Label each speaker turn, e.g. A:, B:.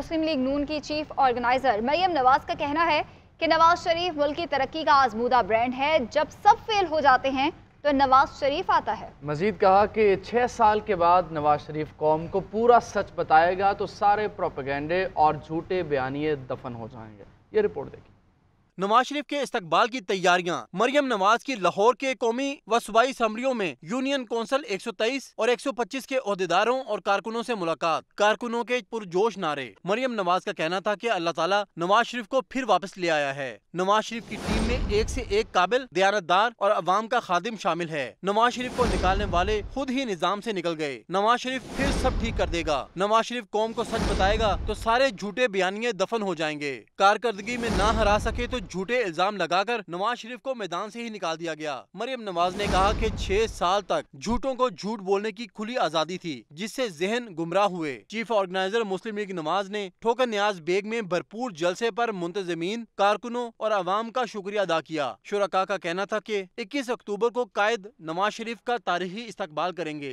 A: मुस्लिम league नून की chief organiser Maryam Nawaz का कहना है कि नवाज शरीफ मुल्क की तरक्की का आजमूदा ब्रांड है जब सब फेल हो जाते हैं तो नवाज शरीफ आता है
B: मजीद कहा कि छः साल के बाद नवाज शरीफ कौम को पूरा सच बताएगा तो सारे प्रोपेगेंडे और झूठे बयानिए दफन हो जाएंगे
C: ये रिपोर्ट देखिए नवाज शरीफ के इस्तकबाल की तैयारियां मरियम नवाज की लाहौर के कौमी व सूबाई असम्बलियों में यूनियन कौंसल 123 और 125 के अहदेदारों और कारकुनों से मुलाकात कारकुनों के पुरजोश नारे मरियम नवाज का कहना था कि अल्लाह ताला नवाज शरीफ को फिर वापस ले आया है नवाज शरीफ की टीम में एक से एक काबिल दयानतदार और अवाम का खादिम शामिल है नवाज शरीफ को निकालने वाले खुद ही निजाम ऐसी निकल गए नवाज शरीफ फिर सब ठीक कर देगा नवाज शरीफ कौम को सच बताएगा तो सारे झूठे बयानिए दफन हो जाएंगे कारकर्दगी में ना हरा सके तो झूठे इल्जाम लगाकर नवाज शरीफ को मैदान से ही निकाल दिया गया मरियम नवाज ने कहा कि छह साल तक झूठों को झूठ बोलने की खुली आज़ादी थी जिससे जहन गुमराह हुए चीफ ऑर्गेनाइजर मुस्लिम लीग नवाज ने ठोकर न्याज बेग में भरपूर जलसे पर मुंतजमीन कारकुनों और आवाम का शुक्रिया अदा किया शुरा का कहना था की इक्कीस अक्टूबर को कायद नवाज शरीफ का तारीखी इस्तकबाल करेंगे